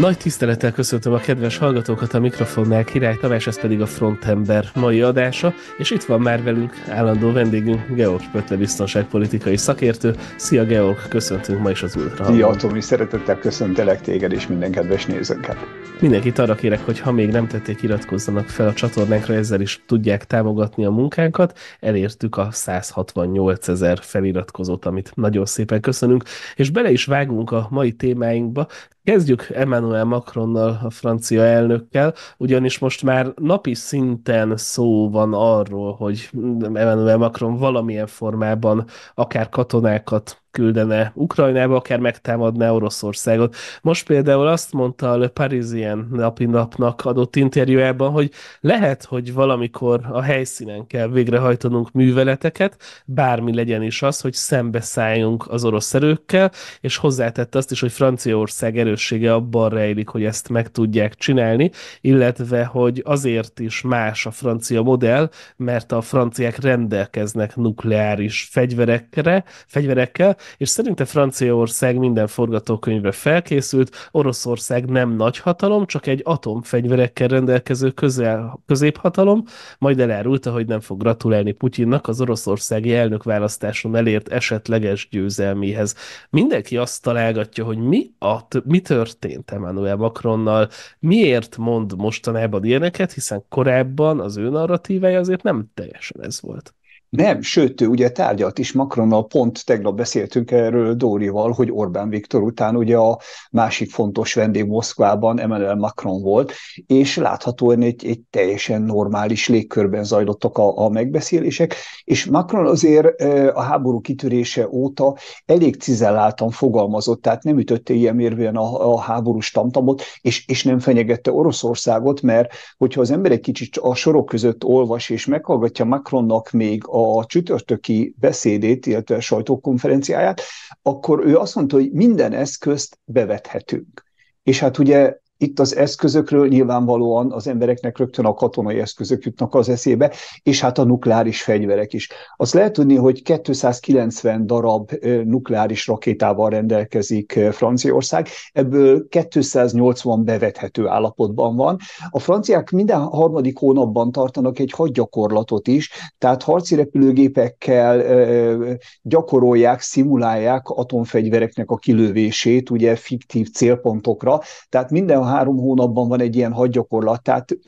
Nagy tisztelettel köszöntöm a kedves hallgatókat a mikrofonnál, Király Tamás, ez pedig a Frontember mai adása, és itt van már velünk állandó vendégünk Georg Pötle biztonságpolitikai szakértő. Szia Georg, köszöntünk ma is az útra. Szia Tomi, szeretettel köszöntelek téged és minden kedves nézőnket. Mindenkit arra kérek, hogy ha még nem tették, iratkozzanak fel a csatornánkra, ezzel is tudják támogatni a munkánkat. Elértük a 168 ezer feliratkozót, amit nagyon szépen köszönünk, és bele is vágunk a mai témáinkba, Kezdjük Emmanuel Macronnal, a francia elnökkel, ugyanis most már napi szinten szó van arról, hogy Emmanuel Macron valamilyen formában akár katonákat küldene Ukrajnába, akár megtámadná Oroszországot. Most például azt mondta a Le Parisien napi napnak adott interjújában, hogy lehet, hogy valamikor a helyszínen kell végrehajtanunk műveleteket, bármi legyen is az, hogy szembeszálljunk az orosz erőkkel, és hozzátette azt is, hogy Franciaország erőssége abban rejlik, hogy ezt meg tudják csinálni, illetve, hogy azért is más a francia modell, mert a franciák rendelkeznek nukleáris fegyverekre, fegyverekkel, és szerinte Franciaország minden forgatókönyve felkészült, Oroszország nem nagy hatalom, csak egy atomfegyverekkel rendelkező közel, középhatalom, majd elárulta, hogy nem fog gratulálni Putyinnak az oroszországi elnökválasztáson elért esetleges győzelméhez. Mindenki azt találgatja, hogy mi, a, mi történt Emmanuel Macronnal, miért mond mostanában ilyeneket, hiszen korábban az ő narratívája azért nem teljesen ez volt. Nem, sőt, ő ugye tárgyalt is Macronnal, pont tegnap beszéltünk erről Dórival, hogy Orbán Viktor után ugye a másik fontos vendég Moszkvában Emmanuel Macron volt, és láthatóan egy, egy teljesen normális légkörben zajlottak a, a megbeszélések, és Macron azért a háború kitörése óta elég cizelláltan fogalmazott, tehát nem ütötte ilyen mérvően a, a háborús tamtamot, és, és nem fenyegette Oroszországot, mert hogyha az ember egy kicsit a sorok között olvas és meghallgatja Macronnak még a a csütörtöki beszédét, illetve sajtókonferenciáját, akkor ő azt mondta, hogy minden eszközt bevethetünk. És hát ugye itt az eszközökről nyilvánvalóan az embereknek rögtön a katonai eszközök jutnak az eszébe, és hát a nukleáris fegyverek is. Azt lehet tudni, hogy 290 darab nukleáris rakétával rendelkezik Franciaország, ebből 280 bevethető állapotban van. A franciák minden harmadik hónapban tartanak egy hadgyakorlatot is, tehát harci repülőgépekkel gyakorolják, szimulálják atomfegyvereknek a kilövését, ugye fiktív célpontokra, tehát minden három hónapban van egy ilyen hadgyakorlat, tehát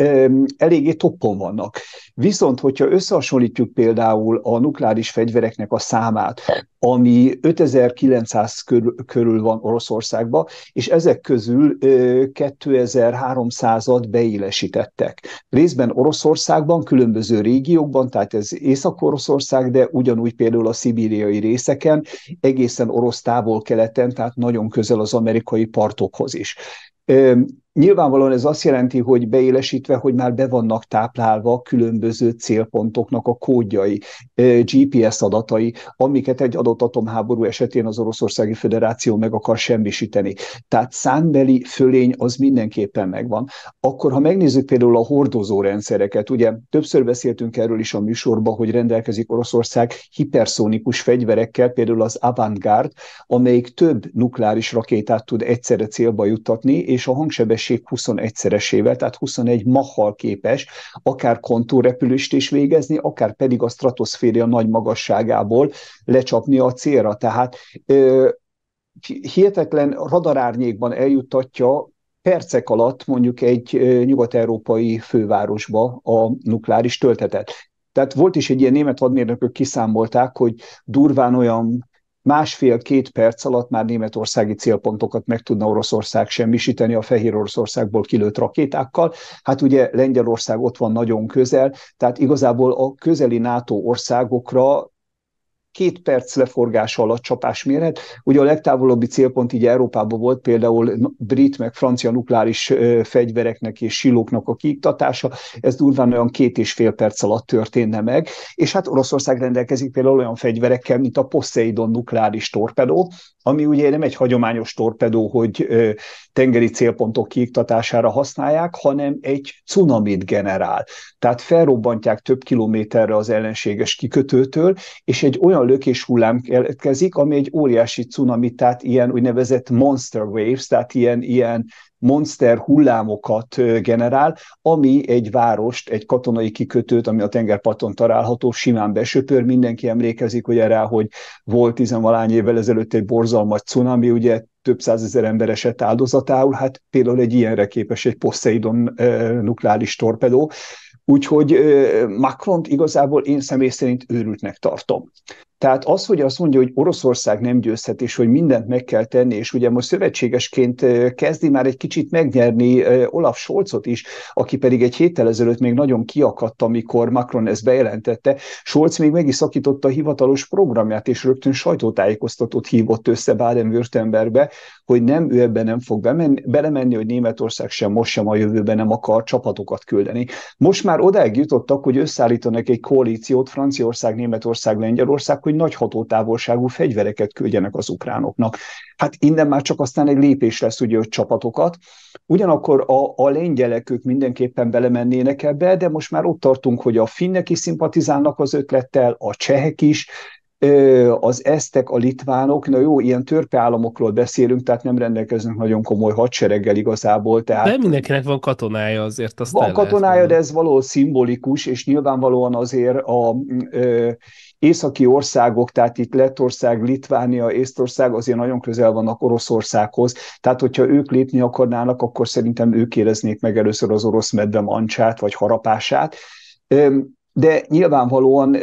eléggé toppon vannak. Viszont, hogyha összehasonlítjuk például a nukleáris fegyvereknek a számát, ami 5900 körül, körül van Oroszországban, és ezek közül 2300-at beélesítettek. Részben Oroszországban, különböző régiókban, tehát ez Észak-Oroszország, de ugyanúgy például a szibériai részeken, egészen orosz távol-keleten, tehát nagyon közel az amerikai partokhoz is. Um, Nyilvánvalóan ez azt jelenti, hogy beélesítve, hogy már be vannak táplálva különböző célpontoknak a kódjai, eh, GPS adatai, amiket egy adott atomháború esetén az Oroszországi Föderáció meg akar semmisíteni. Tehát számbeli fölény az mindenképpen megvan. Akkor, ha megnézzük például a hordozó rendszereket, ugye többször beszéltünk erről is a műsorban, hogy rendelkezik Oroszország hiperszónikus fegyverekkel, például az Avantgard, amelyik több nukleáris rakétát tud egyszerre célba juttatni, és a hangsebesség sebesség 21-szeresével, tehát 21 mahal képes akár kontúrrepülést is végezni, akár pedig a stratoszféria nagy magasságából lecsapni a célra. Tehát ö, hihetetlen radarárnyékban eljuttatja percek alatt mondjuk egy nyugat-európai fővárosba a nukleáris töltetet. Tehát volt is egy ilyen német hadmérnökök kiszámolták, hogy durván olyan másfél-két perc alatt már németországi célpontokat meg tudna Oroszország semmisíteni a Fehér Oroszországból kilőtt rakétákkal. Hát ugye Lengyelország ott van nagyon közel, tehát igazából a közeli NATO országokra két perc leforgása alatt csapás méret. Ugye a legtávolabbi célpont így Európában volt például brit meg francia nukleáris fegyvereknek és silóknak a kiiktatása, ez durván olyan két és fél perc alatt történne meg, és hát Oroszország rendelkezik például olyan fegyverekkel, mint a Poseidon nukleáris torpedó, ami ugye nem egy hagyományos torpedó, hogy tengeri célpontok kiiktatására használják, hanem egy cunamit generál. Tehát felrobbantják több kilométerre az ellenséges kikötőtől, és egy olyan lökés hullám keletkezik, ami egy óriási cunamit, tehát ilyen úgynevezett monster waves, tehát ilyen, ilyen monster hullámokat generál, ami egy várost, egy katonai kikötőt, ami a tengerparton található, simán besöpör. Mindenki emlékezik hogy erre, hogy volt tizenvalány évvel ezelőtt egy borzalmas cunami, ugye több százezer ember esett áldozatául, hát például egy ilyenre képes egy Poseidon nukleáris torpedó, Úgyhogy macron igazából én személy szerint őrültnek tartom. Tehát az, hogy azt mondja, hogy Oroszország nem győzhet, és hogy mindent meg kell tenni, és ugye most szövetségesként kezdi már egy kicsit megnyerni Olaf Scholzot is, aki pedig egy héttel ezelőtt még nagyon kiakadt, amikor Macron ezt bejelentette. Scholz még meg is szakította a hivatalos programját, és rögtön sajtótájékoztatót hívott össze Baden-Württembergbe, hogy nem, ő ebben nem fog bemenni, belemenni, hogy Németország sem most sem a jövőben nem akar csapatokat küldeni. Most már odáig jutottak, hogy összeállítanak egy koalíciót Franciaország, Németország, Lengyelország, hogy hogy nagy hatótávolságú fegyvereket küldjenek az ukránoknak. Hát innen már csak aztán egy lépés lesz ugye öt csapatokat. Ugyanakkor a, a lengyelek ők mindenképpen belemennének ebbe, de most már ott tartunk, hogy a finnek is szimpatizálnak az ötlettel, a csehek is, az esztek, a litvánok, na jó, ilyen törpe államokról beszélünk, tehát nem rendelkeznek nagyon komoly hadsereggel igazából. Tehát... De mindenkinek van katonája azért. Azt van katonája, lehet, de ez való szimbolikus, és nyilvánvalóan azért a, a északi országok, tehát itt Lettország, Litvánia, Észtország azért nagyon közel vannak Oroszországhoz, tehát hogyha ők lépni akarnának, akkor szerintem ők éreznék meg először az orosz medve mancsát vagy harapását. De nyilvánvalóan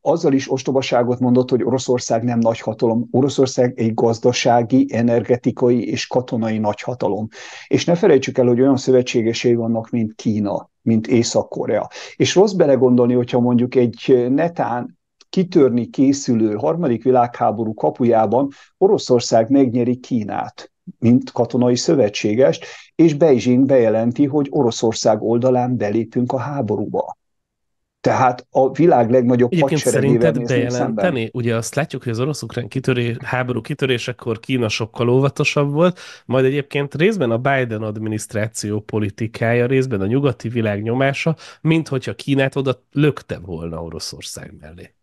azzal is ostobaságot mondott, hogy Oroszország nem nagy hatalom. Oroszország egy gazdasági, energetikai és katonai nagyhatalom. És ne felejtsük el, hogy olyan szövetségesei vannak, mint Kína, mint Észak-Korea. És rossz belegondolni, hogyha mondjuk egy netán kitörni készülő harmadik világháború kapujában Oroszország megnyeri Kínát mint katonai szövetségest, és Beijing bejelenti, hogy Oroszország oldalán belépünk a háborúba. Tehát a világ legnagyobb Egyébként szerinted bejelenteni? Szemben. Ugye azt látjuk, hogy az orosz-ukrán háború kitörésekor Kína sokkal óvatosabb volt, majd egyébként részben a Biden adminisztráció politikája, részben a nyugati világ nyomása, mint hogyha Kínát oda lökte volna Oroszország mellé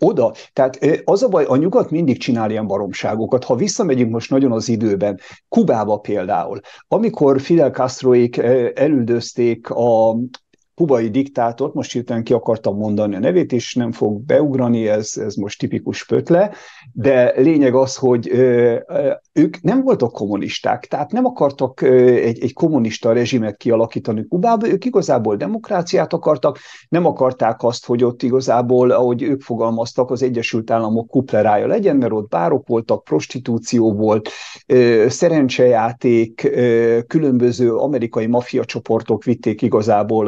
oda. Tehát az a baj, a nyugat mindig csinál ilyen baromságokat. Ha visszamegyünk most nagyon az időben, Kubába például, amikor Fidel Castroék elüldözték a, kubai diktátort, most hirtelen ki akartam mondani a nevét, és nem fog beugrani, ez, ez most tipikus pötle, de lényeg az, hogy ők nem voltak kommunisták, tehát nem akartak egy, egy kommunista rezsimet kialakítani Kubába, ők igazából demokráciát akartak, nem akarták azt, hogy ott igazából, ahogy ők fogalmaztak, az Egyesült Államok kuplerája legyen, mert ott bárok voltak, prostitúció volt, szerencsejáték, különböző amerikai mafia csoportok vitték igazából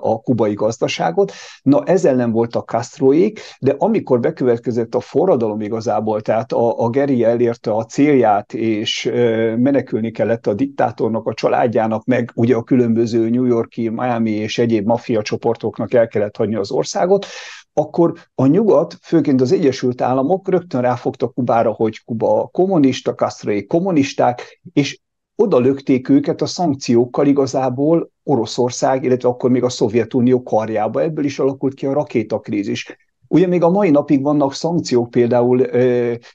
a kubai gazdaságot. Na ezzel nem voltak Castroék, de amikor bekövetkezett a forradalom igazából, tehát a, a Geri elérte a célját, és menekülni kellett a diktátornak, a családjának, meg ugye a különböző New Yorki, Miami és egyéb maffia csoportoknak el kellett hagyni az országot, akkor a nyugat, főként az Egyesült Államok rögtön ráfogta Kubára, hogy Kuba kommunista, Castroék kommunisták, és oda lökték őket a szankciókkal igazából Oroszország, illetve akkor még a Szovjetunió karjába. Ebből is alakult ki a rakétakrízis. Ugye még a mai napig vannak szankciók, például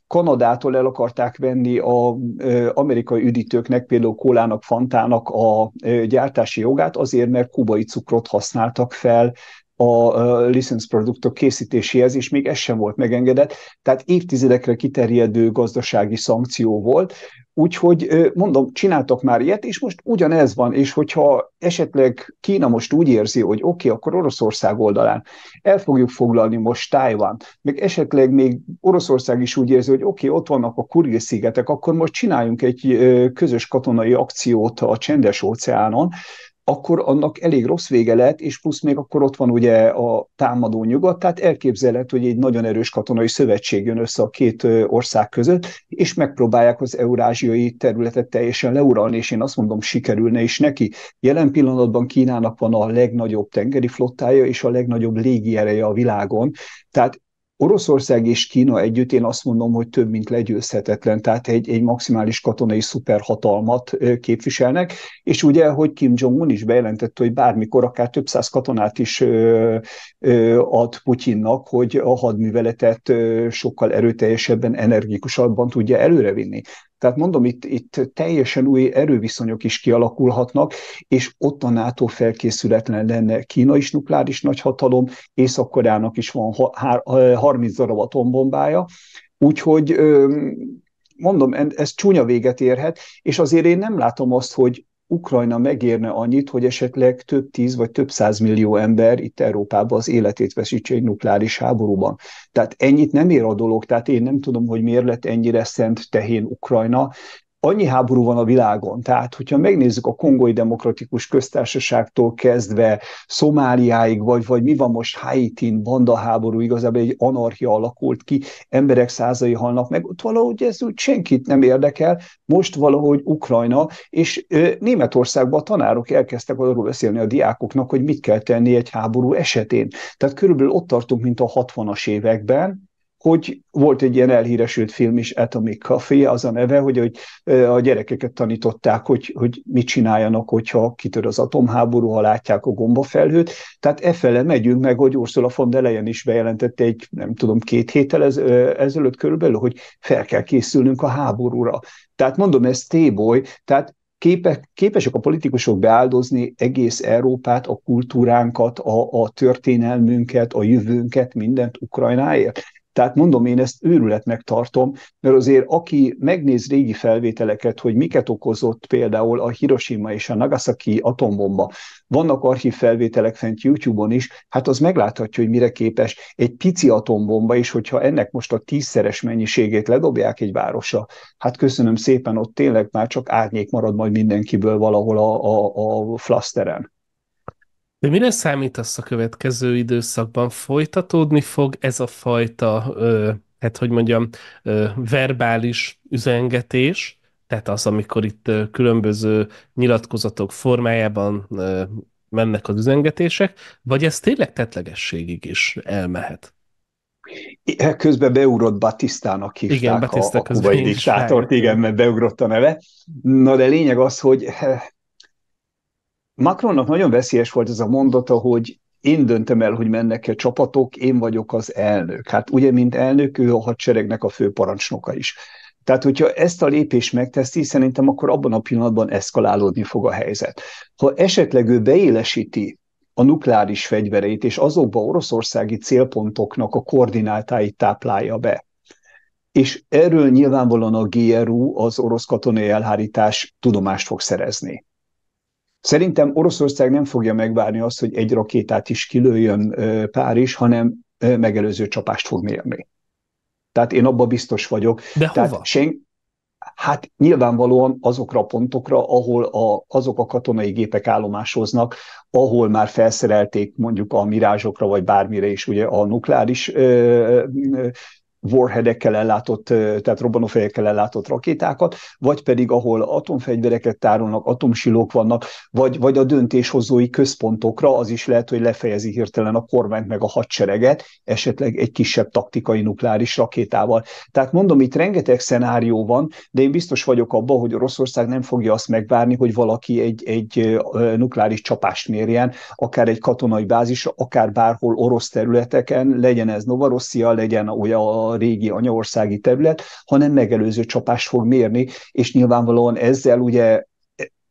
Kanadától el akarták venni az amerikai üdítőknek, például kólának, fantának a gyártási jogát, azért, mert kubai cukrot használtak fel a licensz produktok készítéséhez, és még ez sem volt megengedett. Tehát évtizedekre kiterjedő gazdasági szankció volt. Úgyhogy mondom, csináltak már ilyet, és most ugyanez van, és hogyha esetleg Kína most úgy érzi, hogy oké, okay, akkor Oroszország oldalán el fogjuk foglalni most Tájván, meg esetleg még Oroszország is úgy érzi, hogy oké, okay, ott vannak a Kuril-szigetek, akkor most csináljunk egy közös katonai akciót a csendes óceánon, akkor annak elég rossz vége lett, és plusz még akkor ott van ugye a támadó nyugat, tehát elképzelhet, hogy egy nagyon erős katonai szövetség jön össze a két ország között, és megpróbálják az eurázsiai területet teljesen leuralni, és én azt mondom, sikerülne is neki. Jelen pillanatban Kínának van a legnagyobb tengeri flottája és a legnagyobb légiereje a világon, tehát Oroszország és Kína együtt én azt mondom, hogy több, mint legyőzhetetlen, tehát egy, egy maximális katonai szuperhatalmat képviselnek, és ugye, hogy Kim Jong-un is bejelentette, hogy bármikor akár több száz katonát is ad Putyinnak, hogy a hadműveletet sokkal erőteljesebben, energikusabban tudja előrevinni. Tehát mondom, itt, itt teljesen új erőviszonyok is kialakulhatnak, és ott a NATO felkészületlen lenne. Kína is nukleáris nagyhatalom, és koreának is van 30 darab atombombája, úgyhogy mondom, ez csúnya véget érhet, és azért én nem látom azt, hogy Ukrajna megérne annyit, hogy esetleg több tíz vagy több százmillió ember itt Európában az életét veszítse egy nukleáris háborúban. Tehát ennyit nem ér a dolog, tehát én nem tudom, hogy miért lett ennyire szent tehén Ukrajna, annyi háború van a világon, tehát hogyha megnézzük a kongói demokratikus köztársaságtól kezdve Szomáliáig, vagy, vagy mi van most Haitin, banda háború, igazából egy anarchia alakult ki, emberek százai halnak meg, ott valahogy ez úgy senkit nem érdekel, most valahogy Ukrajna, és Németországban a tanárok elkezdtek arról beszélni a diákoknak, hogy mit kell tenni egy háború esetén. Tehát körülbelül ott tartunk, mint a 60-as években, hogy volt egy ilyen elhíresült film is, Atomic Café, az a neve, hogy, hogy a gyerekeket tanították, hogy, hogy mit csináljanak, hogyha kitör az atomháború, ha látják a gombafelhőt. Tehát efele megyünk meg, hogy Ursula von der Leyen is bejelentette egy, nem tudom, két héttel ez, ezelőtt körülbelül, hogy fel kell készülnünk a háborúra. Tehát mondom, ez téboly, tehát Képe, képesek a politikusok beáldozni egész Európát, a kultúránkat, a, a történelmünket, a jövőnket, mindent Ukrajnáért. Tehát mondom, én ezt őrületnek tartom, mert azért aki megnéz régi felvételeket, hogy miket okozott például a Hiroshima és a Nagasaki atombomba, vannak archív felvételek fent YouTube-on is, hát az megláthatja, hogy mire képes egy pici atombomba is, hogyha ennek most a tízszeres mennyiségét ledobják egy városa. hát köszönöm szépen, ott tényleg már csak árnyék marad majd mindenkiből valahol a, a, a flaszteren. De mire számítasz a következő időszakban? Folytatódni fog ez a fajta, ö, hát hogy mondjam, ö, verbális üzengetés, tehát az, amikor itt különböző nyilatkozatok formájában ö, mennek az üzengetések, vagy ez tényleg tetlegességig is elmehet? Hát közben beugrott Batisztának hívták igen, Batista a, a kubai diktátort, igen, mert beugrott a neve. Na de lényeg az, hogy Macronnak nagyon veszélyes volt ez a mondata, hogy én döntöm el, hogy mennek-e csapatok, én vagyok az elnök. Hát ugye, mint elnök, ő a hadseregnek a főparancsnoka is. Tehát, hogyha ezt a lépést megteszi, szerintem akkor abban a pillanatban eszkalálódni fog a helyzet. Ha esetleg ő beélesíti a nukleáris fegyvereit, és azokba oroszországi célpontoknak a koordinátáit táplálja be, és erről nyilvánvalóan a GRU, az orosz katonai elhárítás tudomást fog szerezni. Szerintem Oroszország nem fogja megvárni azt, hogy egy rakétát is kilőjön Párizs, hanem megelőző csapást fog mérni. Tehát én abban biztos vagyok. De Tehát hova? Sen... Hát nyilvánvalóan azokra a pontokra, ahol a, azok a katonai gépek állomásoznak, ahol már felszerelték mondjuk a mirázsokra, vagy bármire is ugye a nukleáris ö, ö, warheadekkel ellátott, tehát robbanófejekkel ellátott rakétákat, vagy pedig ahol atomfegyvereket tárolnak, atomsilók vannak, vagy, vagy a döntéshozói központokra, az is lehet, hogy lefejezi hirtelen a kormányt meg a hadsereget, esetleg egy kisebb taktikai nukleáris rakétával. Tehát mondom, itt rengeteg szenárió van, de én biztos vagyok abban, hogy Oroszország nem fogja azt megvárni, hogy valaki egy, egy nukleáris csapást mérjen, akár egy katonai bázisra, akár bárhol orosz területeken, legyen ez Novorossia, legyen olyan a régi anyaországi terület, hanem megelőző csapást fog mérni, és nyilvánvalóan ezzel ugye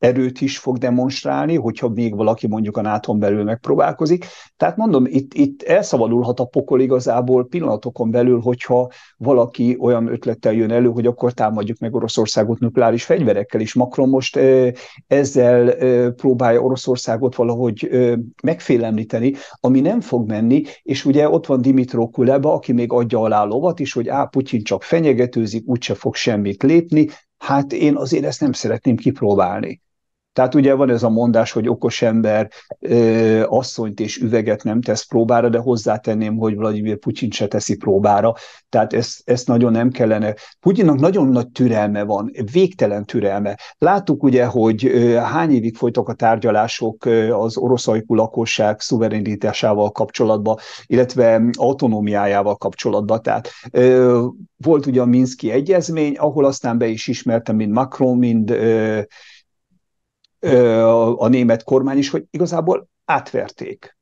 erőt is fog demonstrálni, hogyha még valaki mondjuk a nato belül megpróbálkozik. Tehát mondom, itt, itt elszabadulhat a pokol igazából pillanatokon belül, hogyha valaki olyan ötlettel jön elő, hogy akkor támadjuk meg Oroszországot nukleáris fegyverekkel, és Macron most ezzel próbálja Oroszországot valahogy megfélemlíteni, ami nem fog menni, és ugye ott van Dimitro Kuleba, aki még adja alá lovat is, hogy á, Putyin csak fenyegetőzik, úgyse fog semmit lépni, Hát én azért ezt nem szeretném kipróbálni. Tehát ugye van ez a mondás, hogy okos ember ö, asszonyt és üveget nem tesz próbára, de hozzátenném, hogy Vladimir Putyin se teszi próbára, tehát ezt, ezt nagyon nem kellene. Putyinnak nagyon nagy türelme van, végtelen türelme. Láttuk ugye, hogy ö, hány évig folytak a tárgyalások ö, az orosz ajkú lakosság szuverenitásával kapcsolatban, illetve autonómiájával kapcsolatban. Tehát ö, volt ugye a Minszki egyezmény, ahol aztán be is ismertem mind Macron, mind ö, a, német kormány is, hogy igazából átverték.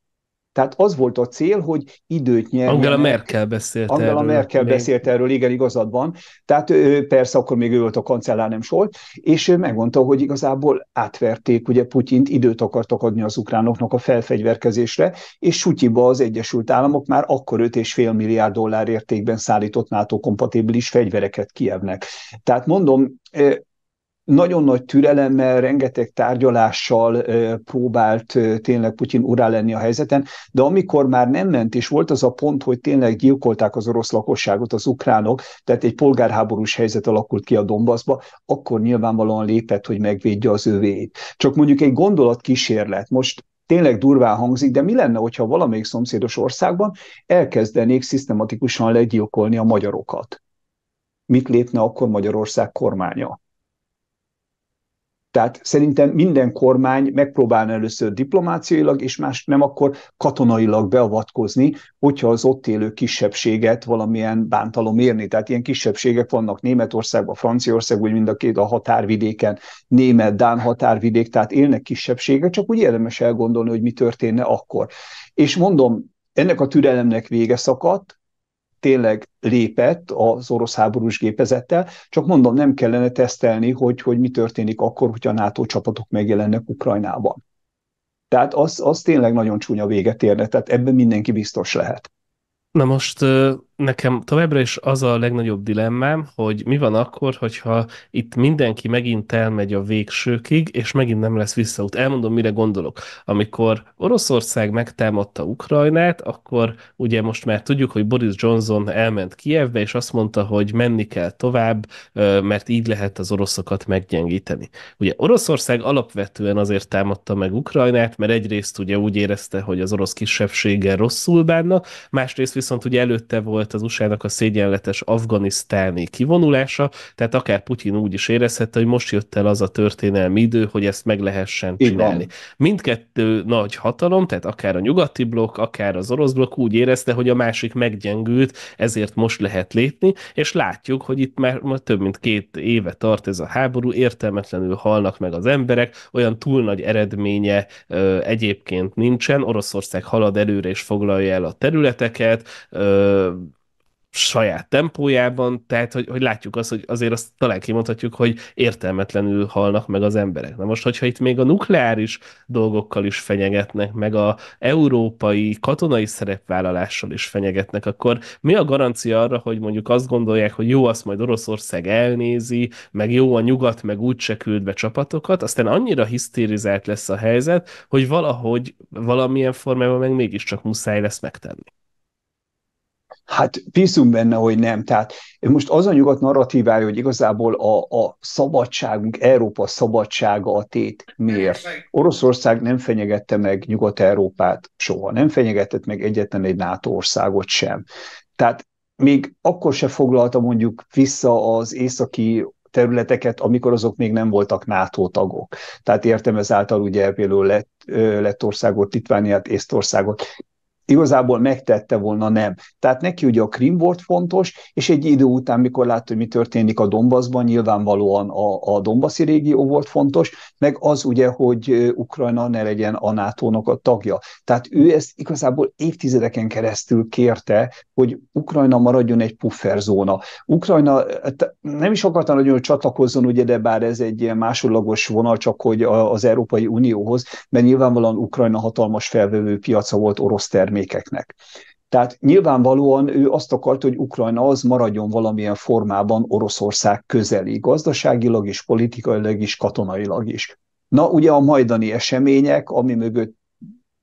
Tehát az volt a cél, hogy időt nyerjenek. Angela Merkel beszélt Angela erről. Merkel még. beszélt erről, igen, igazad van. Tehát persze akkor még ő volt a kancellár, nem Solt, és megmondta, hogy igazából átverték, ugye Putyint időt akartak adni az ukránoknak a felfegyverkezésre, és sutyiba az Egyesült Államok már akkor 5,5 milliárd dollár értékben szállított NATO kompatibilis fegyvereket Kievnek. Tehát mondom, nagyon nagy türelemmel, rengeteg tárgyalással próbált tényleg Putyin urá lenni a helyzeten, de amikor már nem ment, és volt az a pont, hogy tényleg gyilkolták az orosz lakosságot az ukránok, tehát egy polgárháborús helyzet alakult ki a Dombaszba, akkor nyilvánvalóan lépett, hogy megvédje az övéit. Csak mondjuk egy gondolatkísérlet. Most tényleg durván hangzik, de mi lenne, hogyha valamelyik szomszédos országban elkezdenék szisztematikusan legyilkolni a magyarokat? Mit lépne akkor Magyarország kormánya? Tehát szerintem minden kormány megpróbálna először diplomáciailag, és más nem akkor katonailag beavatkozni, hogyha az ott élő kisebbséget valamilyen bántalom érni. Tehát ilyen kisebbségek vannak Németországban, Franciaország, úgy mind a két a határvidéken, német, dán határvidék, tehát élnek kisebbségek, csak úgy érdemes elgondolni, hogy mi történne akkor. És mondom, ennek a türelemnek vége szakadt, tényleg lépett az orosz háborús gépezettel, csak mondom, nem kellene tesztelni, hogy, hogy mi történik akkor, hogyha a NATO csapatok megjelennek Ukrajnában. Tehát az, az tényleg nagyon csúnya véget érne, tehát ebben mindenki biztos lehet. Na most nekem továbbra is az a legnagyobb dilemmám, hogy mi van akkor, hogyha itt mindenki megint elmegy a végsőkig, és megint nem lesz visszaút. Elmondom, mire gondolok. Amikor Oroszország megtámadta Ukrajnát, akkor ugye most már tudjuk, hogy Boris Johnson elment Kievbe, és azt mondta, hogy menni kell tovább, mert így lehet az oroszokat meggyengíteni. Ugye Oroszország alapvetően azért támadta meg Ukrajnát, mert egyrészt ugye úgy érezte, hogy az orosz kisebbséggel rosszul bánnak, másrészt viszont ugye előtte volt volt az USA-nak a szégyenletes afganisztáni kivonulása, tehát akár Putyin úgy is érezhette, hogy most jött el az a történelmi idő, hogy ezt meg lehessen csinálni. Igen. Mindkettő nagy hatalom, tehát akár a nyugati blokk, akár az orosz blokk úgy érezte, hogy a másik meggyengült, ezért most lehet lépni, és látjuk, hogy itt már, már több mint két éve tart ez a háború, értelmetlenül halnak meg az emberek, olyan túl nagy eredménye ö, egyébként nincsen, Oroszország halad előre és foglalja el a területeket, ö, saját tempójában, tehát hogy, hogy látjuk azt, hogy azért azt talán kimondhatjuk, hogy értelmetlenül halnak meg az emberek. Na most, hogyha itt még a nukleáris dolgokkal is fenyegetnek, meg a európai katonai szerepvállalással is fenyegetnek, akkor mi a garancia arra, hogy mondjuk azt gondolják, hogy jó, azt majd Oroszország elnézi, meg jó a nyugat, meg úgyse küld be csapatokat, aztán annyira hisztérizált lesz a helyzet, hogy valahogy valamilyen formában meg mégiscsak muszáj lesz megtenni. Hát bízunk benne, hogy nem. Tehát most az a nyugat narratívája, hogy igazából a, a szabadságunk, Európa szabadsága a tét miért. Oroszország nem fenyegette meg Nyugat-Európát soha, nem fenyegetett meg egyetlen egy NATO országot sem. Tehát még akkor se foglalta mondjuk vissza az északi területeket, amikor azok még nem voltak NATO tagok. Tehát értem ezáltal ugye például Lett, Lettországot, Litvániát, Észtországot igazából megtette volna nem. Tehát neki ugye a Krim volt fontos, és egy idő után, mikor látta, hogy mi történik a Donbassban, nyilvánvalóan a, a Donbassi régió volt fontos, meg az ugye, hogy Ukrajna ne legyen a nato a tagja. Tehát ő ezt igazából évtizedeken keresztül kérte, hogy Ukrajna maradjon egy pufferzóna. Ukrajna hát nem is akarta nagyon csatlakozzon, ugye, de bár ez egy másodlagos vonal, csak hogy az Európai Unióhoz, mert nyilvánvalóan Ukrajna hatalmas felvevő piaca volt orosz termék termékeknek. Tehát nyilvánvalóan ő azt akart, hogy Ukrajna az maradjon valamilyen formában Oroszország közeli, gazdaságilag is, politikailag is, katonailag is. Na, ugye a majdani események, ami mögött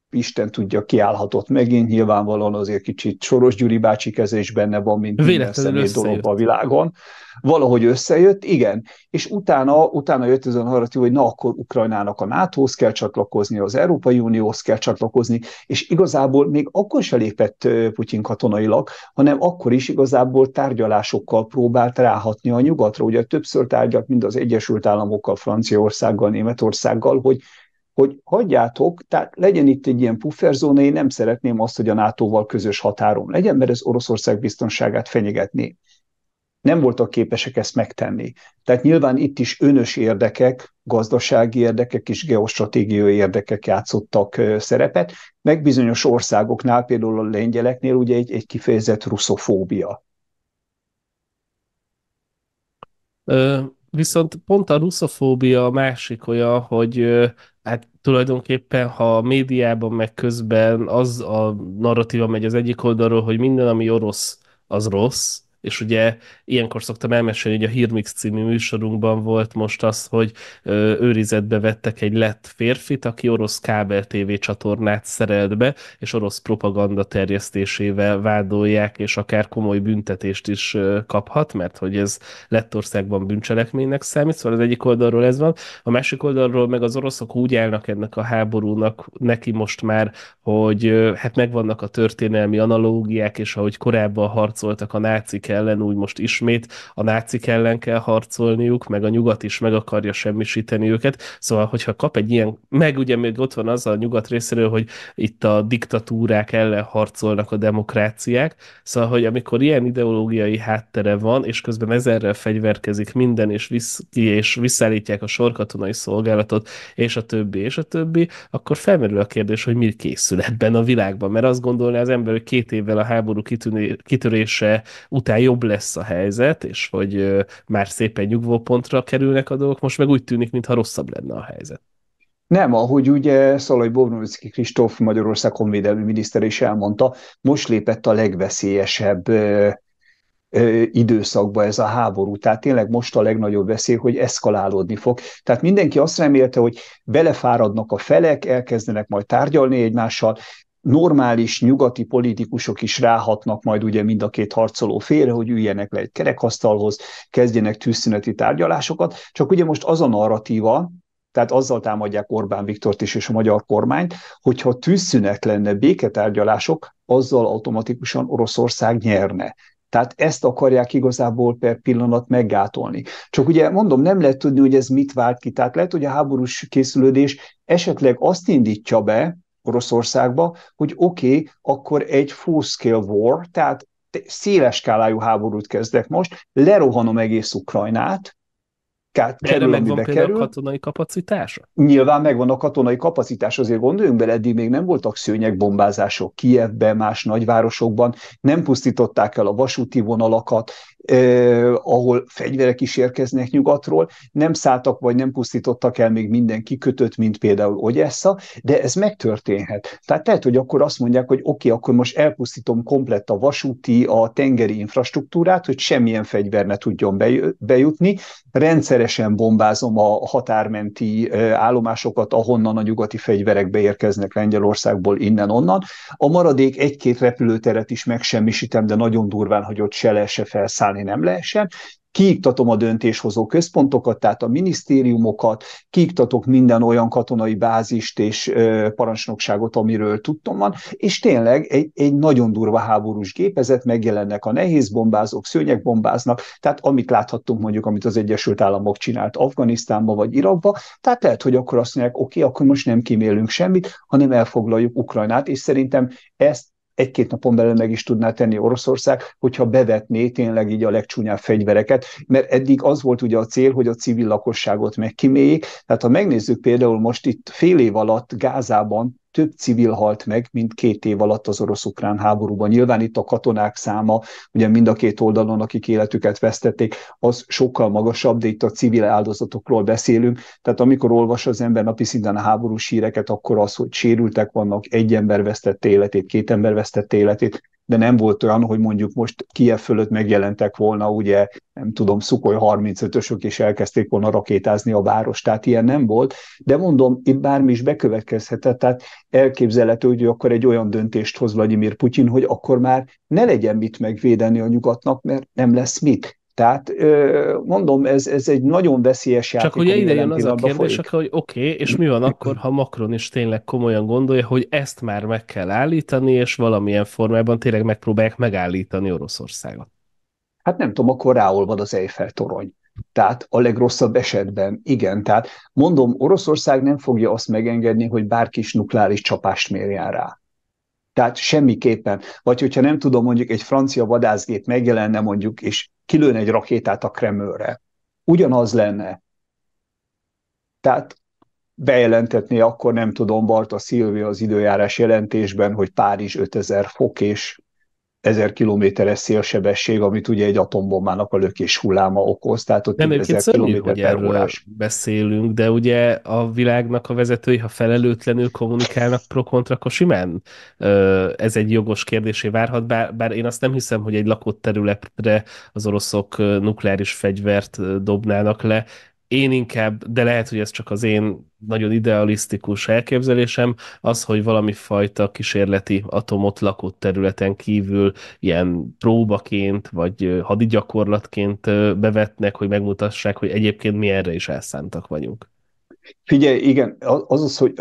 Isten tudja, kiállhatott megint, nyilvánvalóan azért kicsit Soros Gyuri bácsi keze is benne van, mint minden személy dolog a világon. Valahogy összejött, igen, és utána, utána jött ez a narratív, hogy na akkor Ukrajnának a nato kell csatlakozni, az Európai Unióhoz kell csatlakozni, és igazából még akkor se lépett Putyin katonailag, hanem akkor is igazából tárgyalásokkal próbált ráhatni a nyugatra. Ugye többször tárgyalt mind az Egyesült Államokkal, Franciaországgal, Németországgal, hogy hogy hagyjátok, tehát legyen itt egy ilyen pufferzóna, én nem szeretném azt, hogy a NATO-val közös határom legyen, mert ez Oroszország biztonságát fenyegetné. Nem voltak képesek ezt megtenni. Tehát nyilván itt is önös érdekek, gazdasági érdekek és geostratégiai érdekek játszottak szerepet, meg bizonyos országoknál, például a lengyeleknél ugye egy, egy kifejezett russzofóbia. Viszont pont a russzofóbia a másik olyan, hogy hát tulajdonképpen, ha a médiában meg közben az a narratíva megy az egyik oldalról, hogy minden, ami orosz, az rossz, és ugye ilyenkor szoktam elmesélni, hogy a Hírmix című műsorunkban volt most az, hogy őrizetbe vettek egy lett férfit, aki orosz kábel TV csatornát szerelt be, és orosz propaganda terjesztésével vádolják, és akár komoly büntetést is kaphat, mert hogy ez Lettországban bűncselekménynek számít, szóval az egyik oldalról ez van. A másik oldalról meg az oroszok úgy állnak ennek a háborúnak neki most már, hogy hát megvannak a történelmi analógiák, és ahogy korábban harcoltak a nácik ellen úgy most ismét a nácik ellen kell harcolniuk, meg a nyugat is meg akarja semmisíteni őket. Szóval, hogyha kap egy ilyen, meg ugye még ott van az a nyugat részéről, hogy itt a diktatúrák ellen harcolnak a demokráciák, szóval, hogy amikor ilyen ideológiai háttere van, és közben ezerrel fegyverkezik minden, és, visz, és visszaállítják a sorkatonai szolgálatot, és a többi, és a többi, akkor felmerül a kérdés, hogy mi készül ebben a világban. Mert azt gondolná az ember, hogy két évvel a háború kitörése után jobb lesz a helyzet, és hogy már szépen nyugvó pontra kerülnek a dolgok, most meg úgy tűnik, mintha rosszabb lenne a helyzet. Nem, ahogy ugye Szalai Bornovicki Kristóf Magyarország honvédelmi miniszter is elmondta, most lépett a legveszélyesebb időszakba ez a háború. Tehát tényleg most a legnagyobb veszély, hogy eszkalálódni fog. Tehát mindenki azt remélte, hogy belefáradnak a felek, elkezdenek majd tárgyalni egymással, normális nyugati politikusok is ráhatnak majd ugye mind a két harcoló félre, hogy üljenek le egy kerekasztalhoz, kezdjenek tűzszüneti tárgyalásokat, csak ugye most az a narratíva, tehát azzal támadják Orbán Viktort is és a magyar kormányt, hogyha tűzszünet lenne béketárgyalások, azzal automatikusan Oroszország nyerne. Tehát ezt akarják igazából per pillanat meggátolni. Csak ugye mondom, nem lehet tudni, hogy ez mit vált ki. Tehát lehet, hogy a háborús készülődés esetleg azt indítja be, Oroszországba, hogy oké, okay, akkor egy full-scale war, tehát széles skálájú háborút kezdek most, lerohanom egész Ukrajnát, tehát De kerül, megvan kerül. a katonai kapacitása? Nyilván megvan a katonai kapacitás, azért gondoljunk bele, eddig még nem voltak szőnyegbombázások Kijevben, más nagyvárosokban, nem pusztították el a vasúti vonalakat, eh, ahol fegyverek is érkeznek nyugatról, nem szálltak vagy nem pusztítottak el még minden kikötött, mint például Ogyessa, de ez megtörténhet. Tehát lehet, hogy akkor azt mondják, hogy oké, okay, akkor most elpusztítom komplett a vasúti, a tengeri infrastruktúrát, hogy semmilyen fegyver ne tudjon bejutni, rendszeresen bombázom a határmenti állomásokat, ahonnan a nyugati fegyverek beérkeznek Lengyelországból innen-onnan. A maradék egy-két repülőteret is megsemmisítem, de nagyon durván, hogy ott se lehesse felszállni kontrollálni nem lehessen, kiiktatom a döntéshozó központokat, tehát a minisztériumokat, kiiktatok minden olyan katonai bázist és ö, parancsnokságot, amiről tudtam van, és tényleg egy, egy nagyon durva háborús gépezet, megjelennek a nehéz bombázók, bombáznak. tehát amit láthattunk mondjuk, amit az Egyesült Államok csinált Afganisztánba vagy Irakba, tehát lehet, hogy akkor azt mondják, oké, okay, akkor most nem kímélünk semmit, hanem elfoglaljuk Ukrajnát, és szerintem ezt egy-két napon belül meg is tudná tenni Oroszország, hogyha bevetné tényleg így a legcsúnyább fegyvereket, mert eddig az volt ugye a cél, hogy a civil lakosságot megkiméljék. Tehát ha megnézzük például most itt fél év alatt Gázában több civil halt meg, mint két év alatt az orosz-ukrán háborúban. Nyilván itt a katonák száma, ugye mind a két oldalon, akik életüket vesztették, az sokkal magasabb, de itt a civil áldozatokról beszélünk. Tehát amikor olvas az ember napi szinten a háborús híreket, akkor az, hogy sérültek vannak, egy ember vesztette életét, két ember vesztette életét, de nem volt olyan, hogy mondjuk most Kiev fölött megjelentek volna, ugye nem tudom, Szukoly 35-ösök, és elkezdték volna rakétázni a várost, tehát ilyen nem volt, de mondom, itt bármi is bekövetkezhetett, tehát elképzelhető, hogy akkor egy olyan döntést hoz Vladimir Putyin, hogy akkor már ne legyen mit megvédeni a nyugatnak, mert nem lesz mit. Tehát mondom, ez, ez egy nagyon veszélyes játék. Csak hogy ide jön az a kérdés, akkor, hogy oké, okay, és mi van akkor, ha Macron is tényleg komolyan gondolja, hogy ezt már meg kell állítani, és valamilyen formában tényleg megpróbálják megállítani Oroszországot? Hát nem tudom, akkor ráolvad az Eiffel torony. Tehát a legrosszabb esetben, igen. Tehát mondom, Oroszország nem fogja azt megengedni, hogy bárki is nukleáris csapást mérjen rá. Tehát semmiképpen. Vagy hogyha nem tudom, mondjuk egy francia vadászgép megjelenne mondjuk, és kilőn egy rakétát a Kremlőre. Ugyanaz lenne. Tehát bejelentetné akkor, nem tudom, Barta Szilvi az időjárás jelentésben, hogy Párizs 5000 fok, és ezer kilométeres szélsebesség, amit ugye egy atombombának a lökés hulláma okoz, tehát ott nem ezer kilométer per beszélünk, de ugye a világnak a vezetői, ha felelőtlenül kommunikálnak pro-kontra, akkor simán ez egy jogos kérdésé várhat, bár, bár én azt nem hiszem, hogy egy lakott területre az oroszok nukleáris fegyvert dobnának le, én inkább, de lehet, hogy ez csak az én nagyon idealisztikus elképzelésem, az, hogy valami fajta kísérleti atomot lakott területen kívül ilyen próbaként, vagy hadigyakorlatként bevetnek, hogy megmutassák, hogy egyébként mi erre is elszántak vagyunk. Figyelj, igen, az az, hogy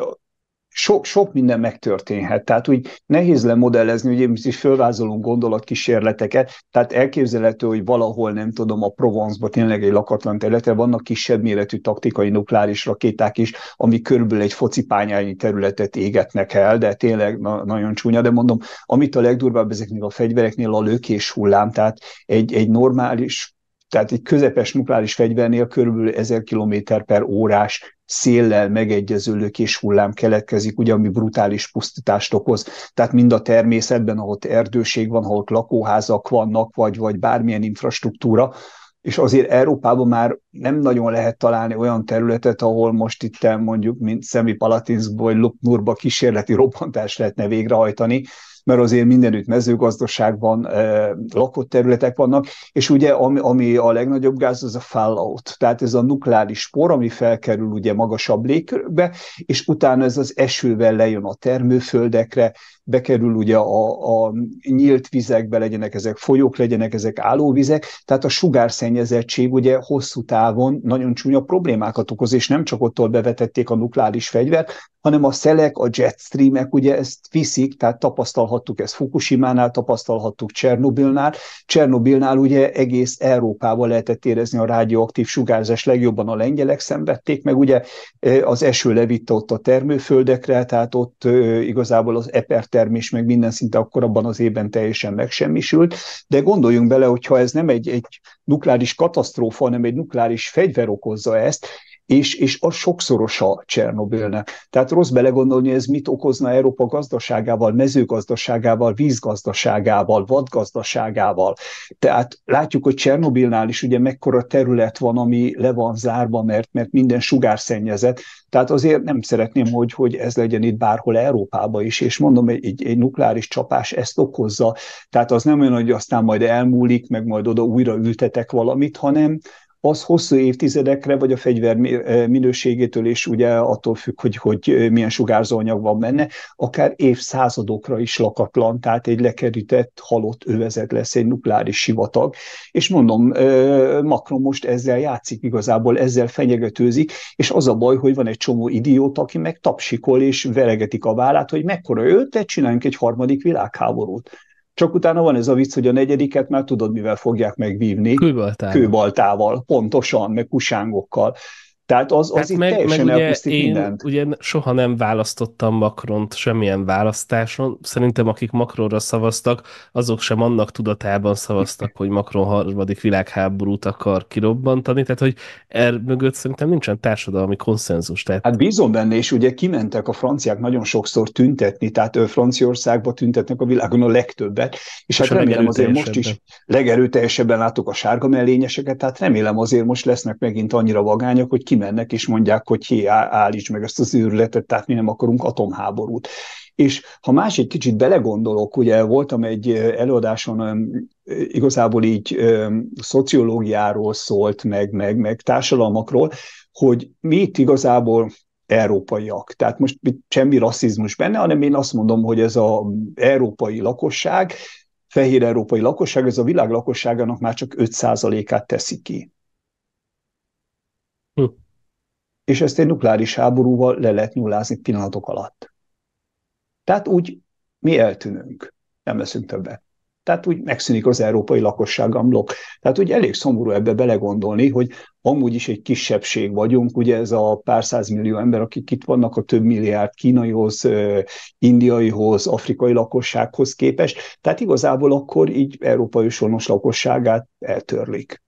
sok, sok minden megtörténhet. Tehát úgy nehéz lemodellezni, ugye mi is fölvázolunk gondolatkísérleteket, tehát elképzelhető, hogy valahol, nem tudom, a Provence-ban tényleg egy lakatlan területre vannak kisebb méretű taktikai nukleáris rakéták is, ami körülbelül egy focipányányi területet égetnek el, de tényleg na- nagyon csúnya, de mondom, amit a legdurvább ezeknél a fegyvereknél a lökés hullám, tehát egy, egy normális tehát egy közepes nukleáris fegyvernél körülbelül 1000 km per órás széllel megegyező lökés hullám keletkezik, ugye, ami brutális pusztítást okoz. Tehát mind a természetben, ahol ott erdőség van, ahol ott lakóházak vannak, vagy, vagy bármilyen infrastruktúra, és azért Európában már nem nagyon lehet találni olyan területet, ahol most itt mondjuk, mint Szemi Palatinszból, vagy Lupnurba kísérleti robbantást lehetne végrehajtani, mert azért mindenütt mezőgazdaságban eh, lakott területek vannak, és ugye ami, ami a legnagyobb gáz, az a fallout, tehát ez a nukleáris spor, ami felkerül ugye magasabb légkörbe, és utána ez az esővel lejön a termőföldekre, bekerül ugye a, a nyílt vizekbe, legyenek ezek folyók, legyenek ezek állóvizek, tehát a sugárszennyezettség ugye hosszú távon nagyon csúnya problémákat okoz, és nem csak ottól bevetették a nukleáris fegyvert, hanem a szelek, a jetstreamek ugye ezt viszik, tehát tapasztalható tapasztalhattuk, ezt Fukushima-nál tapasztalhattuk, Csernobilnál. Csernobilnál ugye egész Európával lehetett érezni a rádióaktív sugárzás, legjobban a lengyelek szenvedték, meg ugye e, az eső levitte ott a termőföldekre, tehát ott e, igazából az epertermés meg minden szinte akkor abban az évben teljesen megsemmisült. De gondoljunk bele, hogyha ez nem egy, egy nukleáris katasztrófa, hanem egy nukleáris fegyver okozza ezt, és, és az sokszorosa Csernobilnek. Tehát rossz belegondolni, ez mit okozna Európa gazdaságával, mezőgazdaságával, vízgazdaságával, vadgazdaságával. Tehát látjuk, hogy Csernobilnál is ugye mekkora terület van, ami le van zárva, mert, mert minden sugárszennyezett, tehát azért nem szeretném, hogy, hogy ez legyen itt bárhol Európába is, és mondom, egy, egy, egy nukleáris csapás ezt okozza. Tehát az nem olyan, hogy aztán majd elmúlik, meg majd oda újra ültetek valamit, hanem az hosszú évtizedekre, vagy a fegyver minőségétől és ugye attól függ, hogy, hogy milyen sugárzóanyag van benne, akár évszázadokra is lakatlan, tehát egy lekerített, halott övezet lesz egy nukleáris sivatag. És mondom, Macron most ezzel játszik igazából, ezzel fenyegetőzik, és az a baj, hogy van egy csomó idióta, aki meg tapsikol és veregetik a vállát, hogy mekkora ölte, csináljunk egy harmadik világháborút. Csak utána van ez a vicc, hogy a negyediket már tudod, mivel fogják megvívni. Kőbaltával. Kőbaltával, pontosan, meg kusángokkal. Tehát az, az hát itt meg, teljesen meg ugye elpusztít én mindent. ugye soha nem választottam Makront semmilyen választáson. Szerintem akik Makronra szavaztak, azok sem annak tudatában szavaztak, hogy Makron harmadik világháborút akar kirobbantani. Tehát, hogy er mögött szerintem nincsen társadalmi konszenzus. Tehát... Hát bízom benne, és ugye kimentek a franciák nagyon sokszor tüntetni, tehát Franciaországba tüntetnek a világon a legtöbbet, és hát és remélem azért most is legerőteljesebben látok a sárga mellényeseket, tehát remélem azért most lesznek megint annyira vagányok, hogy kimennek és mondják, hogy hé, állíts meg ezt az őrületet, tehát mi nem akarunk atomháborút. És ha más egy kicsit belegondolok, ugye voltam egy előadáson, igazából így szociológiáról szólt, meg, meg, meg társadalmakról, hogy mi itt igazából európaiak. Tehát most itt semmi rasszizmus benne, hanem én azt mondom, hogy ez az európai lakosság, fehér európai lakosság, ez a világ lakosságának már csak 5%-át teszi ki. Hm és ezt egy nukleáris háborúval le lehet nyúlázni pillanatok alatt. Tehát úgy mi eltűnünk, nem leszünk többet. Tehát úgy megszűnik az európai lakosságamblok. Tehát úgy elég szomorú ebbe belegondolni, hogy amúgy is egy kisebbség vagyunk, ugye ez a pár millió ember, akik itt vannak a több milliárd kínaihoz, indiaihoz, afrikai lakossághoz képest, tehát igazából akkor így európai sonos lakosságát eltörlik.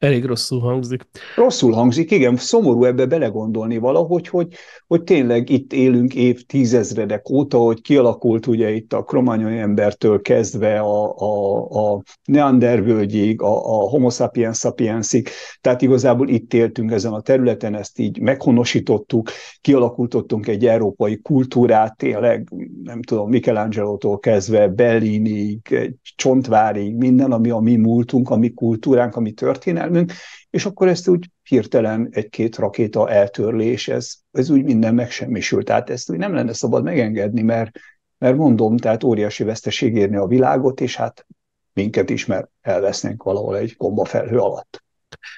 Elég rosszul hangzik. Rosszul hangzik, igen, szomorú ebbe belegondolni valahogy, hogy, hogy tényleg itt élünk tízezredek óta, hogy kialakult ugye itt a krományai embertől kezdve a, a, a neandervölgyig, a, a homo sapiens sapiensig, tehát igazából itt éltünk ezen a területen, ezt így meghonosítottuk, kialakultottunk egy európai kultúrát, tényleg nem tudom, Michelangelo-tól kezdve Bellinig, Csontvárig, minden, ami a mi múltunk, a mi kultúránk, ami történet, figyelmünk, és akkor ezt úgy hirtelen egy-két rakéta eltörlés, ez, ez úgy minden megsemmisült. Tehát ezt úgy nem lenne szabad megengedni, mert, mert mondom, tehát óriási veszteség érni a világot, és hát minket is, mert elvesznénk valahol egy gombafelhő alatt.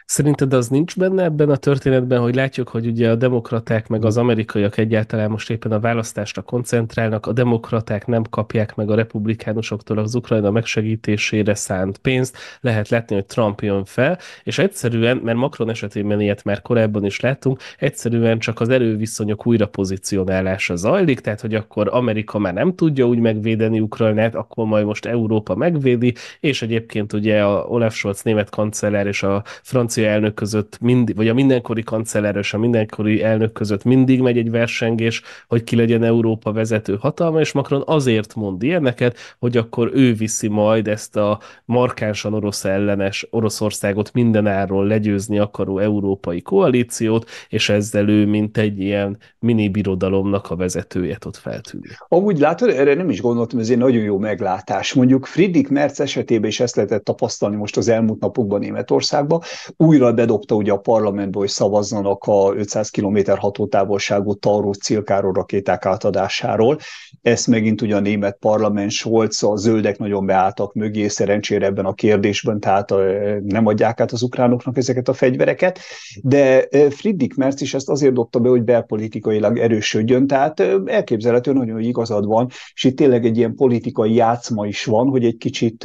Szerinted az nincs benne ebben a történetben, hogy látjuk, hogy ugye a demokraták meg az amerikaiak egyáltalán most éppen a választásra koncentrálnak, a demokraták nem kapják meg a republikánusoktól az Ukrajna megsegítésére szánt pénzt, lehet látni, hogy Trump jön fel, és egyszerűen, mert Macron esetében ilyet már korábban is láttunk, egyszerűen csak az erőviszonyok újra pozícionálása zajlik, tehát hogy akkor Amerika már nem tudja úgy megvédeni Ukrajnát, akkor majd most Európa megvédi, és egyébként ugye a Olaf Scholz német kancellár és a francia elnök között, mindig, vagy a mindenkori kancellár és a mindenkori elnök között mindig megy egy versengés, hogy ki legyen Európa vezető hatalma, és Macron azért mond ilyeneket, hogy akkor ő viszi majd ezt a markánsan orosz ellenes Oroszországot mindenáról legyőzni akaró európai koalíciót, és ezzel ő, mint egy ilyen mini birodalomnak a vezetője ott feltűnik. Amúgy látod, erre nem is gondoltam, ez egy nagyon jó meglátás. Mondjuk Friedrich Merz esetében is ezt lehetett tapasztalni most az elmúlt napokban Németországban, újra bedobta ugye a parlamentbe, hogy szavazzanak a 500 km hatótávolságú tarró cilkáró rakéták átadásáról. Ezt megint ugye a német parlament Scholz, a zöldek nagyon beálltak mögé, szerencsére ebben a kérdésben, tehát a, nem adják át az ukránoknak ezeket a fegyvereket, de Friedrich Merz is ezt azért dobta be, hogy belpolitikailag erősödjön, tehát elképzelhető nagyon, igazad van, és itt tényleg egy ilyen politikai játszma is van, hogy egy kicsit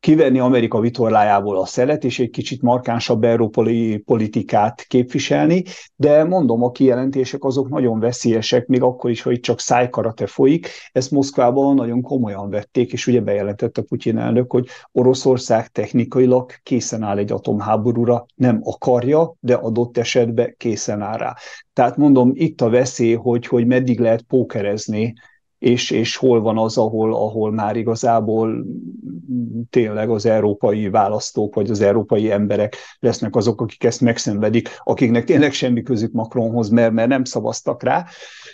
kivenni Amerika vitorlájából a szelet, és egy kicsit markánsabb európai politikát képviselni, de mondom, a kijelentések azok nagyon veszélyesek, még akkor is, ha itt csak szájkarate folyik. Ezt Moszkvában nagyon komolyan vették, és ugye a Putyin elnök, hogy Oroszország technikailag készen áll egy atomháborúra, nem akarja, de adott esetben készen áll rá. Tehát mondom, itt a veszély, hogy, hogy meddig lehet pókerezni és, és hol van az, ahol, ahol már igazából tényleg az európai választók, vagy az európai emberek lesznek azok, akik ezt megszenvedik, akiknek tényleg semmi közük Macronhoz, mert, mert nem szavaztak rá.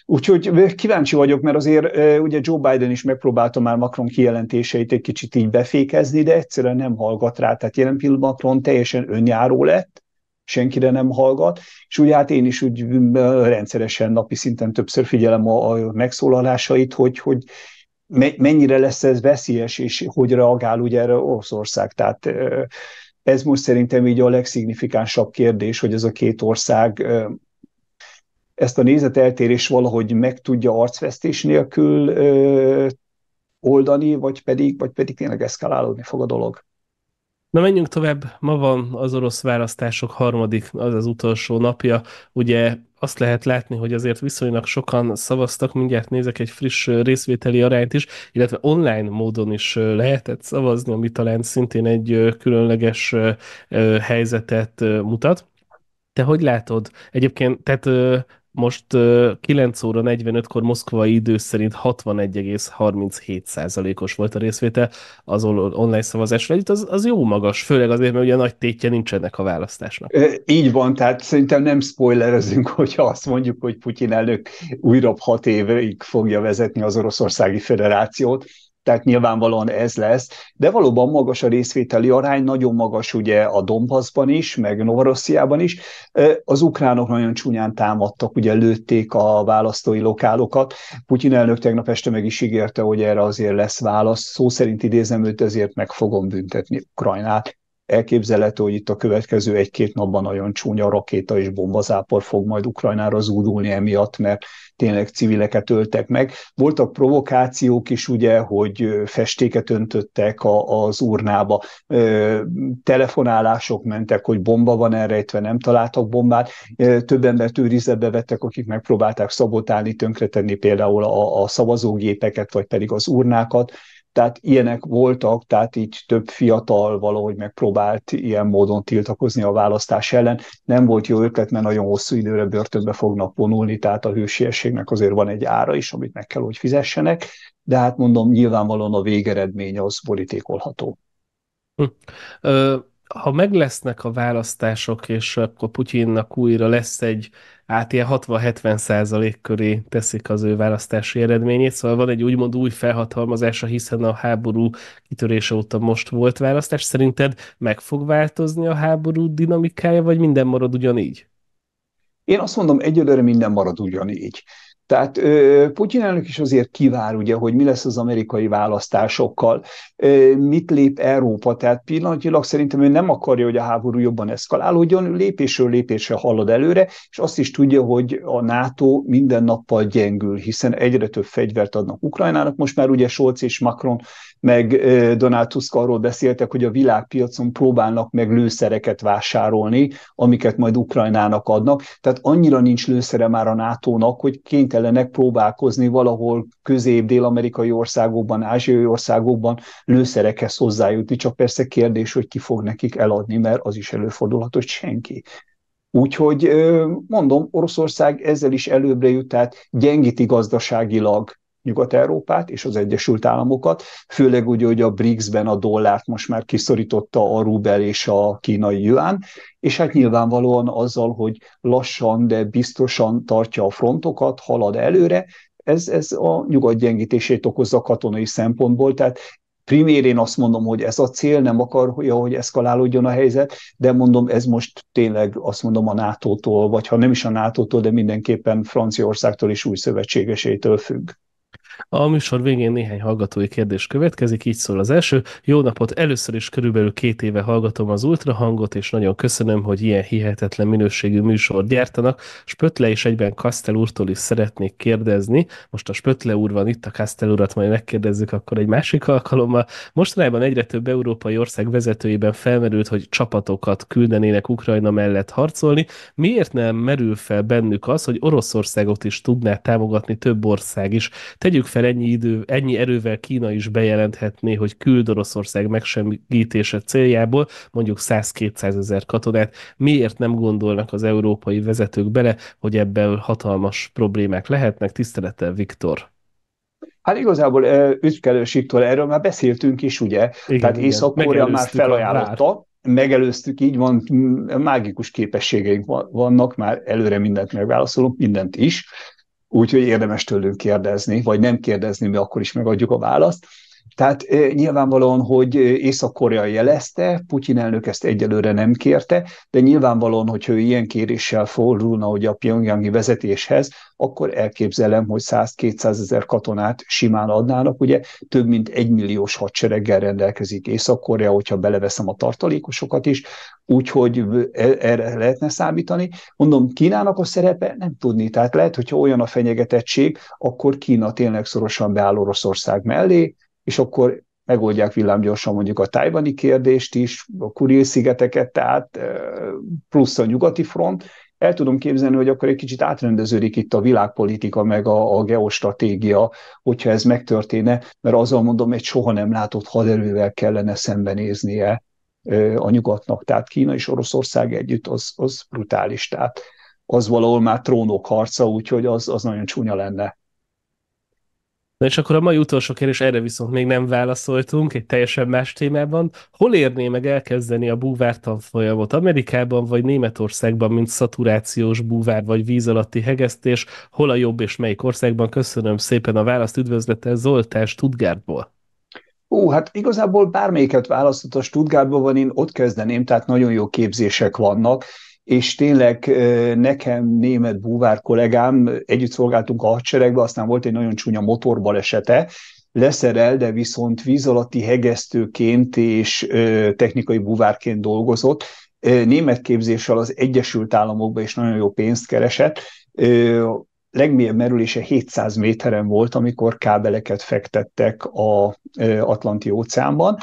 Úgyhogy kíváncsi vagyok, mert azért ugye Joe Biden is megpróbálta már Macron kijelentéseit egy kicsit így befékezni, de egyszerűen nem hallgat rá. Tehát jelen pillanatban Macron teljesen önjáró lett, senkire nem hallgat, és ugye hát én is úgy rendszeresen napi szinten többször figyelem a, a megszólalásait, hogy, hogy mennyire lesz ez veszélyes, és hogy reagál ugye erre Oroszország. Tehát ez most szerintem így a legszignifikánsabb kérdés, hogy ez a két ország ezt a nézeteltérés valahogy meg tudja arcvesztés nélkül oldani, vagy pedig, vagy pedig tényleg eszkalálódni fog a dolog. Na menjünk tovább, ma van az orosz választások harmadik, az az utolsó napja. Ugye azt lehet látni, hogy azért viszonylag sokan szavaztak, mindjárt nézek egy friss részvételi arányt is, illetve online módon is lehetett szavazni, ami talán szintén egy különleges helyzetet mutat. Te hogy látod? Egyébként, tehát most 9 óra 45-kor moszkvai idő szerint 61,37%-os volt a részvétel az online szavazásra Itt az, az jó magas, főleg azért, mert ugye nagy tétje nincsenek a választásnak. Így van, tehát szerintem nem spoilerezünk, hogyha azt mondjuk, hogy Putyin elnök újra 6 évig fogja vezetni az Oroszországi federációt tehát nyilvánvalóan ez lesz, de valóban magas a részvételi arány, nagyon magas ugye a Donbassban is, meg Novorossziában is. Az ukránok nagyon csúnyán támadtak, ugye lőtték a választói lokálokat. Putyin elnök tegnap este meg is ígérte, hogy erre azért lesz válasz. Szó szerint idézem őt, ezért meg fogom büntetni Ukrajnát elképzelhető, hogy itt a következő egy-két napban nagyon csúnya rakéta és bombazápor fog majd Ukrajnára zúdulni emiatt, mert tényleg civileket öltek meg. Voltak provokációk is, ugye, hogy festéket öntöttek a, az urnába, telefonálások mentek, hogy bomba van elrejtve, nem találtak bombát, ö, több embert őrizetbe vettek, akik megpróbálták szabotálni, tönkretenni például a, a szavazógépeket, vagy pedig az urnákat, tehát ilyenek voltak, tehát így több fiatal valahogy megpróbált ilyen módon tiltakozni a választás ellen. Nem volt jó ötlet, mert nagyon hosszú időre börtönbe fognak vonulni, tehát a hősieségnek azért van egy ára is, amit meg kell, hogy fizessenek, de hát mondom, nyilvánvalóan a végeredmény az politikolható. Hm ha meg lesznek a választások, és akkor Putyinnak újra lesz egy, át ilyen 60-70 százalék köré teszik az ő választási eredményét, szóval van egy úgymond új felhatalmazása, hiszen a háború kitörése óta most volt választás. Szerinted meg fog változni a háború dinamikája, vagy minden marad ugyanígy? Én azt mondom, egyelőre minden marad ugyanígy. Tehát Putyin elnök is azért kivár, ugye, hogy mi lesz az amerikai választásokkal, mit lép Európa, tehát pillanatilag szerintem ő nem akarja, hogy a háború jobban eszkalálódjon, lépésről lépésre halad előre, és azt is tudja, hogy a NATO minden nappal gyengül, hiszen egyre több fegyvert adnak Ukrajnának, most már ugye Scholz és Macron meg Donald Tusk arról beszéltek, hogy a világpiacon próbálnak meg lőszereket vásárolni, amiket majd Ukrajnának adnak. Tehát annyira nincs lőszere már a NATO-nak, hogy kénytelenek próbálkozni valahol közép-dél-amerikai országokban, ázsiai országokban lőszerekhez hozzájutni, csak persze kérdés, hogy ki fog nekik eladni, mert az is előfordulhat, hogy senki. Úgyhogy mondom, Oroszország ezzel is előbbre jut, tehát gyengíti gazdaságilag Nyugat-Európát és az Egyesült Államokat, főleg úgy, hogy a BRICS-ben a dollárt most már kiszorította a rubel és a kínai yuan, és hát nyilvánvalóan azzal, hogy lassan, de biztosan tartja a frontokat, halad előre, ez, ez a nyugat gyengítését okozza katonai szempontból, tehát primér én azt mondom, hogy ez a cél, nem akar, hogy eszkalálódjon a helyzet, de mondom, ez most tényleg azt mondom a NATO-tól, vagy ha nem is a NATO-tól, de mindenképpen Franciaországtól és új szövetségesétől függ. A műsor végén néhány hallgatói kérdés következik, így szól az első. Jó napot! Először is körülbelül két éve hallgatom az ultrahangot, és nagyon köszönöm, hogy ilyen hihetetlen minőségű műsor gyártanak. Spötle és egyben Kastel úrtól is szeretnék kérdezni. Most a Spötle úr van itt, a Kastel urat majd megkérdezzük akkor egy másik alkalommal. Mostanában egyre több európai ország vezetőjében felmerült, hogy csapatokat küldenének Ukrajna mellett harcolni. Miért nem merül fel bennük az, hogy Oroszországot is tudná támogatni több ország is? Tegyük tegyük fel ennyi, idő, ennyi erővel Kína is bejelenthetné, hogy küld Oroszország megsemmítése céljából mondjuk 100-200 ezer katonát. Miért nem gondolnak az európai vezetők bele, hogy ebből hatalmas problémák lehetnek? Tisztelettel, Viktor! Hát igazából Ütkelős Viktor, erről már beszéltünk is, ugye? Igen, Tehát Észak-Korea már felajánlotta, megelőztük, így van, mágikus képességeink vannak, már előre mindent megválaszolunk, mindent is úgyhogy érdemes tőlünk kérdezni, vagy nem kérdezni, mi akkor is megadjuk a választ. Tehát nyilvánvalóan, hogy Észak-Korea jelezte, Putyin elnök ezt egyelőre nem kérte, de nyilvánvalóan, hogy ő ilyen kéréssel fordulna hogy a pyongyangi vezetéshez, akkor elképzelem, hogy 100-200 ezer katonát simán adnának. Ugye több mint egy milliós hadsereggel rendelkezik Észak-Korea, hogyha beleveszem a tartalékosokat is, úgyhogy e, erre lehetne számítani. Mondom, Kínának a szerepe nem tudni, tehát lehet, hogyha olyan a fenyegetettség, akkor Kína tényleg szorosan beáll Oroszország mellé, és akkor megoldják villámgyorsan mondjuk a tájbani kérdést is, a Kuril-szigeteket, tehát plusz a nyugati front. El tudom képzelni, hogy akkor egy kicsit átrendeződik itt a világpolitika, meg a, a geostratégia, hogyha ez megtörténne, mert azzal mondom, egy soha nem látott haderővel kellene szembenéznie a nyugatnak. Tehát Kína és Oroszország együtt az, az brutális. Tehát az valahol már trónok harca, úgyhogy az, az nagyon csúnya lenne Na és akkor a mai utolsó kérdés, erre viszont még nem válaszoltunk, egy teljesen más témában. Hol érné meg elkezdeni a búvártan folyamot? Amerikában vagy Németországban, mint szaturációs búvár vagy víz alatti hegesztés? Hol a jobb és melyik országban? Köszönöm szépen a választ, üdvözlete Zoltán Stuttgartból. Ó, hát igazából bármelyiket választott a Stuttgartban van, én ott kezdeném, tehát nagyon jó képzések vannak, és tényleg nekem német búvár kollégám, együtt szolgáltunk a hadseregbe, aztán volt egy nagyon csúnya motorbalesete, leszerel, de viszont víz alatti hegesztőként és technikai búvárként dolgozott, német képzéssel az Egyesült Államokba is nagyon jó pénzt keresett, legmélyebb merülése 700 méteren volt, amikor kábeleket fektettek a Atlanti óceánban,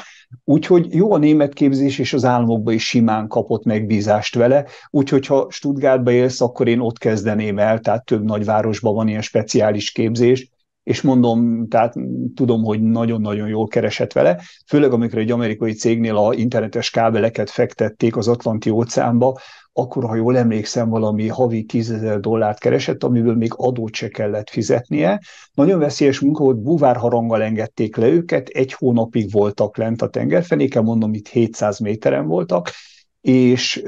úgyhogy jó a német képzés, és az államokba is simán kapott megbízást vele, úgyhogy ha Stuttgartba élsz, akkor én ott kezdeném el, tehát több nagyvárosban van ilyen speciális képzés, és mondom, tehát tudom, hogy nagyon-nagyon jól keresett vele, főleg amikor egy amerikai cégnél a internetes kábeleket fektették az Atlanti óceánba, akkor, ha jól emlékszem, valami havi 10 dollárt keresett, amiből még adót se kellett fizetnie. Nagyon veszélyes munka volt, buvárharanggal engedték le őket, egy hónapig voltak lent a tengerfenéken, mondom, itt 700 méteren voltak, és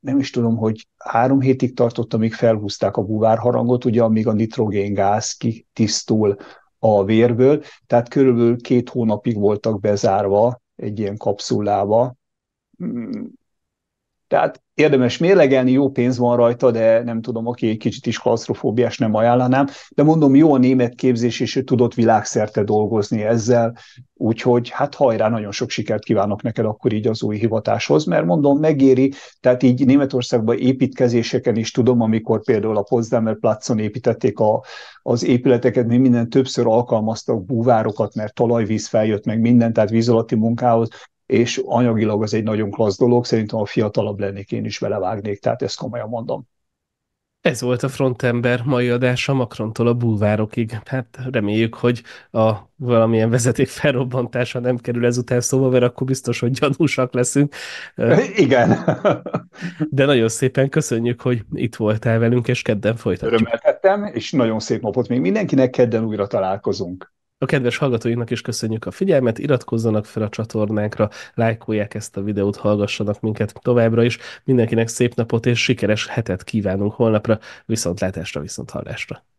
nem is tudom, hogy három hétig tartott, amíg felhúzták a buvárharangot, ugye, amíg a nitrogéngáz kitisztul a vérből, tehát körülbelül két hónapig voltak bezárva egy ilyen kapszulába, hmm, tehát érdemes mérlegelni, jó pénz van rajta, de nem tudom, aki egy kicsit is klaustrofóbiás nem ajánlanám, de mondom, jó a német képzés, és ő tudott világszerte dolgozni ezzel, úgyhogy hát hajrá, nagyon sok sikert kívánok neked akkor így az új hivatáshoz, mert mondom, megéri, tehát így Németországban építkezéseken is tudom, amikor például a Potsdamer placon építették a, az épületeket, mi minden többször alkalmaztak búvárokat, mert talajvíz feljött meg minden, tehát víz alatti munkához, és anyagilag az egy nagyon klassz dolog, szerintem a fiatalabb lennék, én is belevágnék, tehát ezt komolyan mondom. Ez volt a Frontember mai adása Makrontól a bulvárokig. Hát reméljük, hogy a valamilyen vezeték felrobbantása nem kerül ezután szóba, mert akkor biztos, hogy gyanúsak leszünk. Igen. De nagyon szépen köszönjük, hogy itt voltál velünk, és kedden folytatjuk. Örömeltettem, és nagyon szép napot még mindenkinek, kedden újra találkozunk. A kedves hallgatóinknak is köszönjük a figyelmet, iratkozzanak fel a csatornánkra, lájkolják ezt a videót, hallgassanak minket továbbra is. Mindenkinek szép napot és sikeres hetet kívánunk holnapra, viszontlátásra, viszonthallásra.